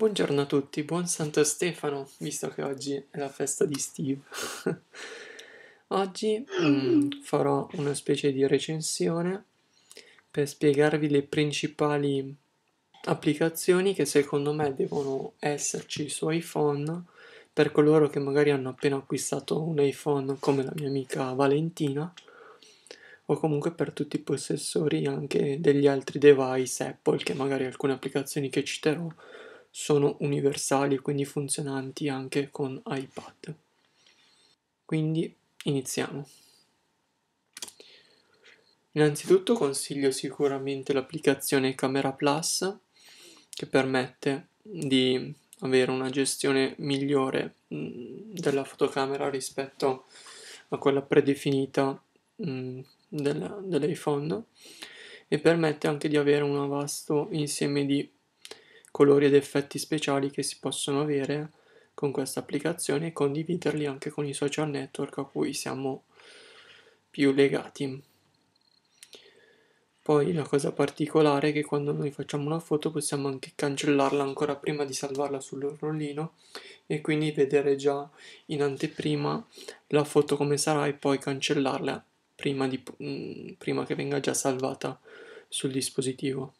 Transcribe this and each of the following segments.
Buongiorno a tutti, buon Santo Stefano, visto che oggi è la festa di Steve. oggi mh, mm, farò una specie di recensione per spiegarvi le principali applicazioni che secondo me devono esserci su iPhone per coloro che magari hanno appena acquistato un iPhone come la mia amica Valentina o comunque per tutti i possessori anche degli altri device Apple che magari alcune applicazioni che citerò sono universali e quindi funzionanti anche con iPad. Quindi iniziamo. Innanzitutto consiglio sicuramente l'applicazione Camera Plus che permette di avere una gestione migliore mm, della fotocamera rispetto a quella predefinita mm, dell'iPhone e permette anche di avere un vasto insieme di colori ed effetti speciali che si possono avere con questa applicazione e condividerli anche con i social network a cui siamo più legati. Poi la cosa particolare è che quando noi facciamo una foto possiamo anche cancellarla ancora prima di salvarla sul rollino e quindi vedere già in anteprima la foto come sarà e poi cancellarla prima, di, mm, prima che venga già salvata sul dispositivo.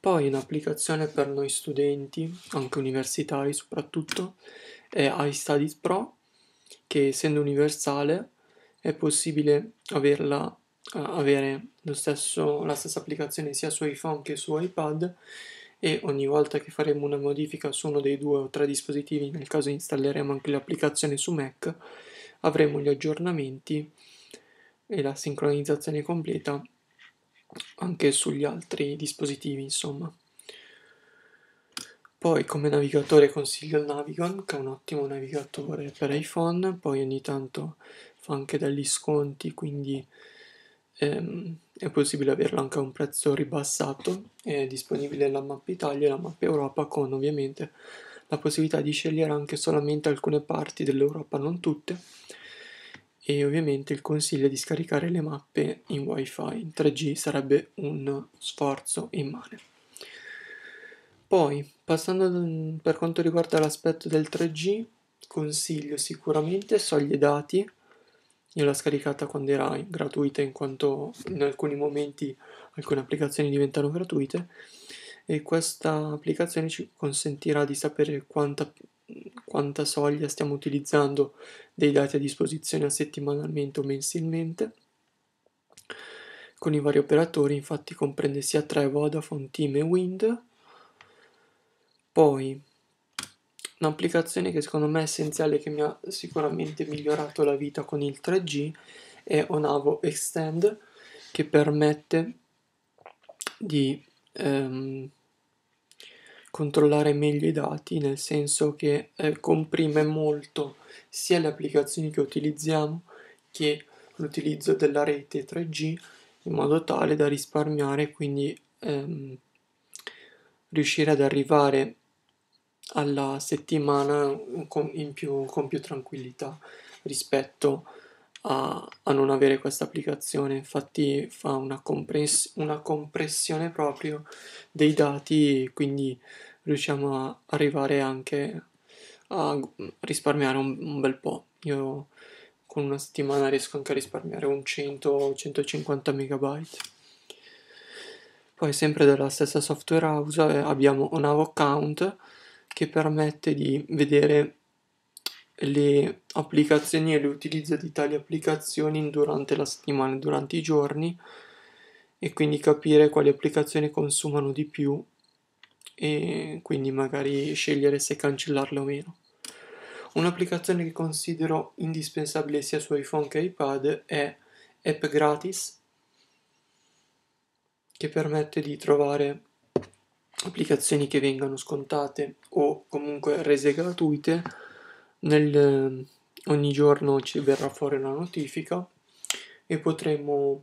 Poi un'applicazione per noi studenti, anche universitari soprattutto, è iStudies Pro, che essendo universale è possibile averla, eh, avere stesso, la stessa applicazione sia su iPhone che su iPad e ogni volta che faremo una modifica su uno dei due o tre dispositivi, nel caso installeremo anche l'applicazione su Mac, avremo gli aggiornamenti e la sincronizzazione completa anche sugli altri dispositivi, insomma. Poi come navigatore consiglio il Navigon, che è un ottimo navigatore per iPhone, poi ogni tanto fa anche degli sconti, quindi ehm, è possibile averlo anche a un prezzo ribassato. È disponibile la mappa Italia e la mappa Europa con ovviamente la possibilità di scegliere anche solamente alcune parti dell'Europa, non tutte, e ovviamente il consiglio di scaricare le mappe in wifi, in 3G sarebbe un sforzo immane. Poi, passando per quanto riguarda l'aspetto del 3G, consiglio sicuramente soglie dati, io l'ho scaricata quando era gratuita in quanto in alcuni momenti alcune applicazioni diventano gratuite e questa applicazione ci consentirà di sapere quanta quanta soglia stiamo utilizzando dei dati a disposizione settimanalmente o mensilmente. Con i vari operatori infatti comprende sia 3 Vodafone, Team e Wind. Poi un'applicazione che secondo me è essenziale che mi ha sicuramente migliorato la vita con il 3G è Onavo Extend che permette di ehm, controllare meglio i dati, nel senso che eh, comprime molto sia le applicazioni che utilizziamo che l'utilizzo della rete 3G in modo tale da risparmiare e quindi ehm, riuscire ad arrivare alla settimana con, in più, con più tranquillità rispetto a a, a non avere questa applicazione, infatti fa una, compress- una compressione proprio dei dati, quindi riusciamo a arrivare anche a risparmiare un, un bel po'. Io con una settimana riesco anche a risparmiare un 100-150 megabyte. Poi sempre dalla stessa software house eh, abbiamo un nuovo account che permette di vedere le applicazioni e l'utilizzo di tali applicazioni durante la settimana, durante i giorni e quindi capire quali applicazioni consumano di più e quindi magari scegliere se cancellarle o meno. Un'applicazione che considero indispensabile sia su iPhone che iPad è App Gratis che permette di trovare applicazioni che vengano scontate o comunque rese gratuite nel, eh, ogni giorno ci verrà fuori una notifica e potremo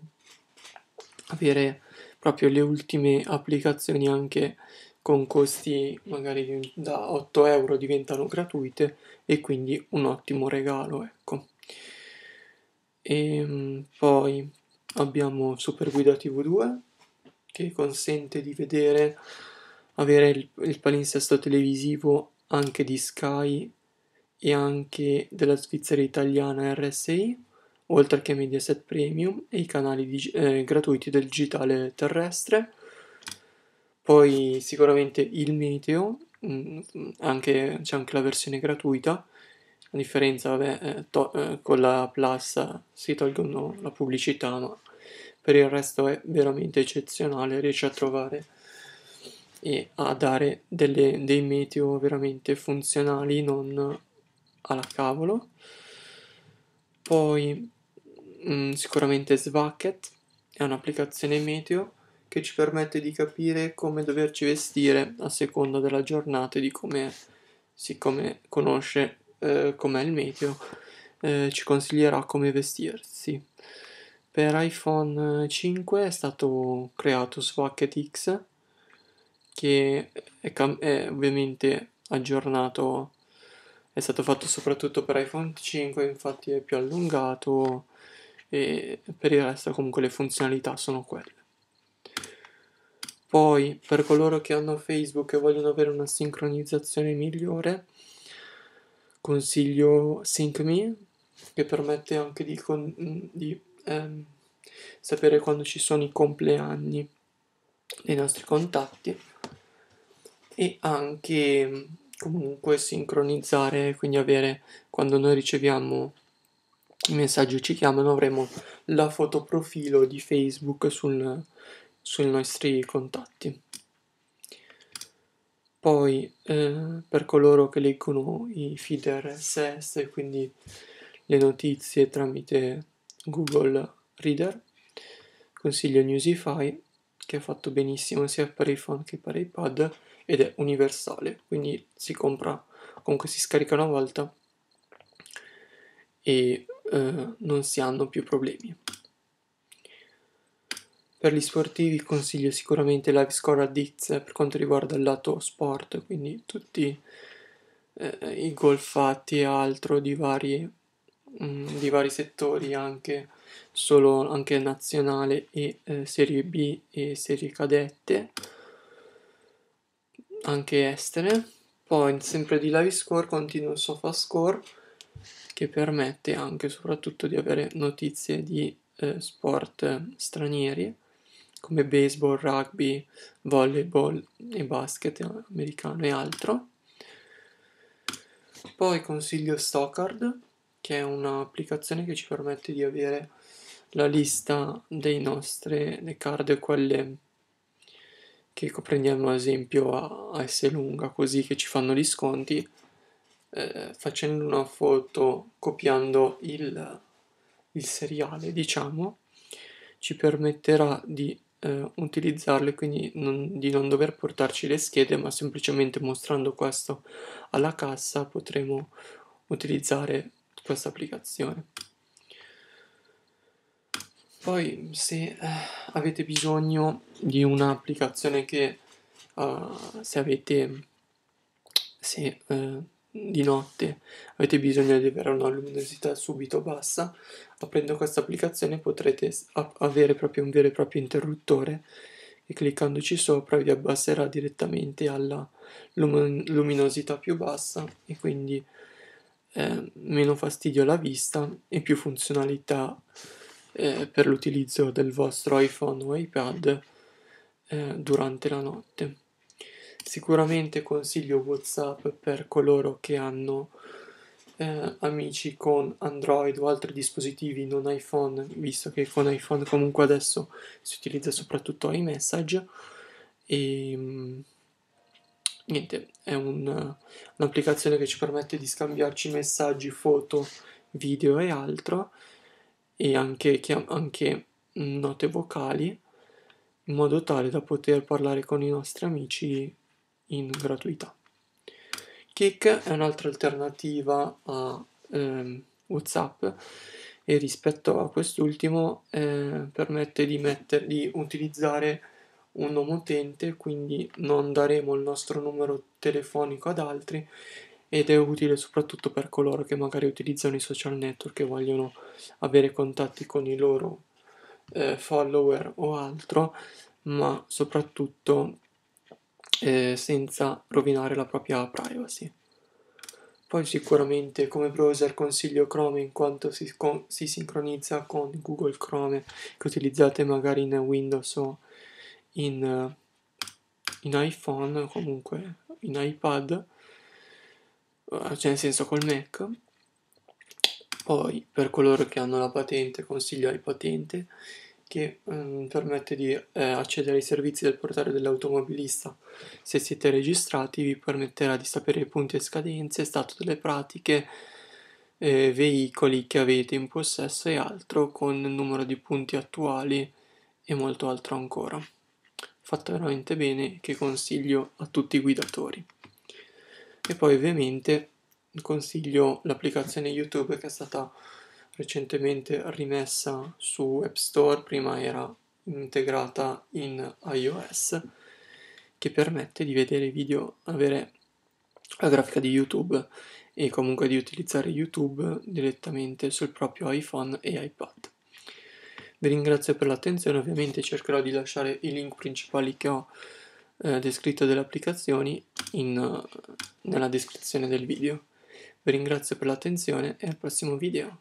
avere proprio le ultime applicazioni anche con costi magari da 8 euro diventano gratuite e quindi un ottimo regalo ecco e ehm, poi abbiamo Super Guida TV2 che consente di vedere avere il, il palinsesto televisivo anche di Sky e anche della Svizzera Italiana RSI, oltre che Mediaset Premium e i canali dig- eh, gratuiti del digitale terrestre. Poi sicuramente il Meteo, mm, anche, c'è anche la versione gratuita, a differenza vabbè, eh, to- eh, con la Plus si tolgono la pubblicità, ma per il resto è veramente eccezionale, riesce a trovare e a dare delle, dei meteo veramente funzionali, non alla cavolo. Poi mh, mm, sicuramente Svacket è un'applicazione meteo che ci permette di capire come doverci vestire a seconda della giornata e di come, siccome conosce eh, com'è il meteo, eh, ci consiglierà come vestirsi. Per iPhone 5 eh, è stato creato Swacket X che è, cam- è ovviamente aggiornato è stato fatto soprattutto per iPhone 5, infatti è più allungato e per il resto comunque le funzionalità sono quelle. Poi per coloro che hanno Facebook e vogliono avere una sincronizzazione migliore, consiglio SyncMe che permette anche di, con- di ehm, sapere quando ci sono i compleanni dei nostri contatti e anche comunque sincronizzare, quindi avere quando noi riceviamo i messaggi o ci chiamano avremo la foto profilo di Facebook sul, sui nostri contatti. Poi eh, per coloro che leggono i feed RSS, quindi le notizie tramite Google Reader, consiglio Newsify che è fatto benissimo sia per iPhone che per iPad ed è universale, quindi si compra, comunque si scarica una volta e eh, non si hanno più problemi. Per gli sportivi consiglio sicuramente Live Score Addicts per quanto riguarda il lato sport, quindi tutti eh, i gol fatti e altro di vari, mh, mm, di vari settori, anche solo anche nazionale e eh, serie B e serie cadette anche estere poi sempre di live score continuo sofa score che permette anche e soprattutto di avere notizie di eh, sport eh, stranieri come baseball, rugby, volleyball e basket americano e altro. Poi consiglio Stockard, che è un'applicazione che ci permette di avere la lista dei nostri, le card, quelle che prendiamo ad esempio a, a S lunga così che ci fanno gli sconti eh, facendo una foto copiando il, il, seriale diciamo ci permetterà di eh, utilizzarle quindi non, di non dover portarci le schede ma semplicemente mostrando questo alla cassa potremo utilizzare questa applicazione poi se eh, avete bisogno di un'applicazione che uh, se avete se uh, di notte avete bisogno di avere una luminosità subito bassa, aprendo questa applicazione potrete avere proprio un vero e proprio interruttore e cliccandoci sopra vi abbasserà direttamente alla lum luminosità più bassa e quindi eh, meno fastidio alla vista e più funzionalità eh, per l'utilizzo del vostro iPhone o iPad eh, durante la notte. Sicuramente consiglio WhatsApp per coloro che hanno eh, amici con Android o altri dispositivi non iPhone, visto che con iPhone comunque adesso si utilizza soprattutto iMessage. E ehm, niente, è un, un'applicazione che ci permette di scambiarci messaggi, foto, video e altro e anche, anche mm, note vocali in modo tale da poter parlare con i nostri amici in gratuità. Kick è un'altra alternativa a ehm, WhatsApp e rispetto a quest'ultimo eh, permette di, metter, di utilizzare un nome utente, quindi non daremo il nostro numero telefonico ad altri ed è utile soprattutto per coloro che magari utilizzano i social network e vogliono avere contatti con i loro eh, follower o altro, ma soprattutto eh, senza rovinare la propria privacy. Poi sicuramente come browser consiglio Chrome in quanto si, con, si sincronizza con Google Chrome che utilizzate magari in Windows o in, in iPhone o comunque in iPad eh, cioè nel senso col Mac. Poi per coloro che hanno la patente consiglio di patente che um, permette di eh, accedere ai servizi del portale dell'automobilista. Se siete registrati vi permetterà di sapere i punti e scadenze, stato delle pratiche, eh, veicoli che avete in possesso e altro con il numero di punti attuali e molto altro ancora. Fatto veramente bene che consiglio a tutti i guidatori e poi ovviamente consiglio l'applicazione YouTube che è stata recentemente rimessa su App Store, prima era integrata in iOS, che permette di vedere video, avere la grafica di YouTube e comunque di utilizzare YouTube direttamente sul proprio iPhone e iPad. Vi ringrazio per l'attenzione, ovviamente cercherò di lasciare i link principali che ho eh, descritto delle applicazioni in, eh, nella descrizione del video. Vi ringrazio per l'attenzione e al prossimo video.